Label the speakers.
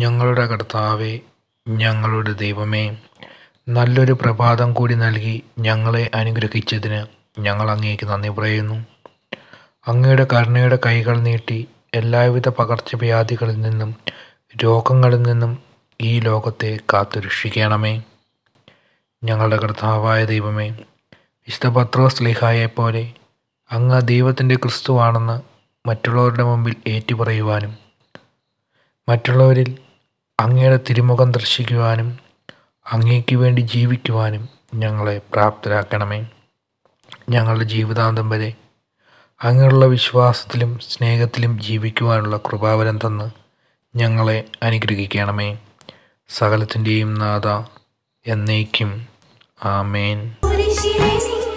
Speaker 1: ഞങ്ങളുടെ കർത്താവെ ഞങ്ങളുടെ ദൈവമേ നല്ലൊരു പ്രഭാതം കൂടി നൽകി ഞങ്ങളെ അനുഗ്രഹിച്ചതിന് ഞങ്ങൾ അങ്ങേക്ക് നന്ദി പറയുന്നു അങ്ങയുടെ കരുണയുടെ കൈകൾ നീട്ടി എല്ലാവിധ പകർച്ചവ്യാധികളിൽ നിന്നും രോഗങ്ങളിൽ നിന്നും ഈ ലോകത്തെ കാത്തുരക്ഷിക്കണമേ ഞങ്ങളുടെ കർത്താവായ ദൈവമേ വിശുദ്ധ സ്ലിഹായെ പോലെ അങ്ങ് ദൈവത്തിൻ്റെ ക്രിസ്തുവാണെന്ന് മറ്റുള്ളവരുടെ മുമ്പിൽ ഏറ്റുപറയുവാനും മറ്റുള്ളവരിൽ അങ്ങയുടെ തിരുമുഖം ദർശിക്കുവാനും അങ്ങേക്ക് വേണ്ടി ജീവിക്കുവാനും ഞങ്ങളെ പ്രാപ്തരാക്കണമേ ഞങ്ങളുടെ ജീവിതാന്തം വരെ അങ്ങനെയുള്ള വിശ്വാസത്തിലും സ്നേഹത്തിലും ജീവിക്കുവാനുള്ള കൃപാവരം തന്ന് ഞങ്ങളെ അനുഗ്രഹിക്കണമേ സകലത്തിൻ്റെയും നാഥ എന്നേക്കും
Speaker 2: ആമേൻ